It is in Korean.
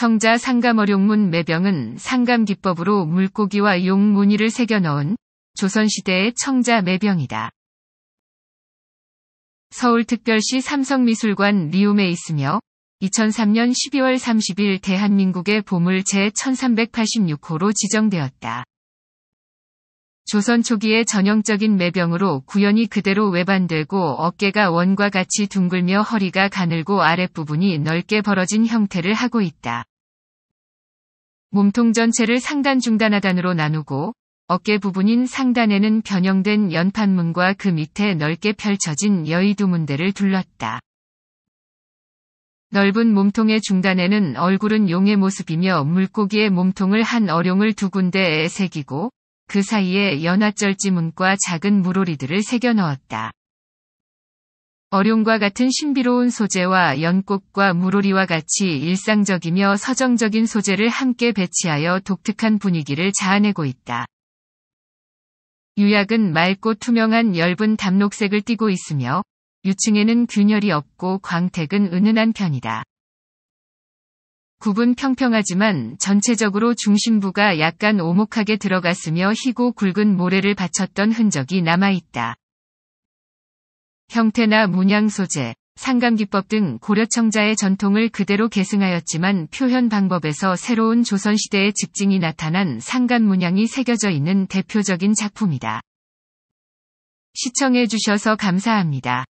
청자 상감어룡문 매병은 상감기법으로 물고기와 용 무늬를 새겨 넣은 조선시대의 청자 매병이다. 서울특별시 삼성미술관 리움에 있으며 2003년 12월 30일 대한민국의 보물 제1386호로 지정되었다. 조선 초기의 전형적인 매병으로 구연이 그대로 외반되고 어깨가 원과 같이 둥글며 허리가 가늘고 아랫부분이 넓게 벌어진 형태를 하고 있다. 몸통 전체를 상단 중단하단으로 나누고 어깨 부분인 상단에는 변형된 연판문과 그 밑에 넓게 펼쳐진 여의도문대를 둘렀다. 넓은 몸통의 중단에는 얼굴은 용의 모습이며 물고기의 몸통을 한 어룡을 두 군데에 새기고 그 사이에 연화절지문과 작은 물오리들을 새겨 넣었다. 어룡과 같은 신비로운 소재와 연꽃과 무로리와 같이 일상적이며 서정적인 소재를 함께 배치하여 독특한 분위기를 자아내고 있다. 유약은 맑고 투명한 엷은 담록색을 띠고 있으며 유층에는 균열이 없고 광택은 은은한 편이다. 굽은 평평하지만 전체적으로 중심부가 약간 오목하게 들어갔으며 희고 굵은 모래를 받쳤던 흔적이 남아있다. 형태나 문양 소재, 상감기법 등 고려청자의 전통을 그대로 계승하였지만 표현 방법에서 새로운 조선시대의 직징이 나타난 상감 문양이 새겨져 있는 대표적인 작품이다. 시청해주셔서 감사합니다.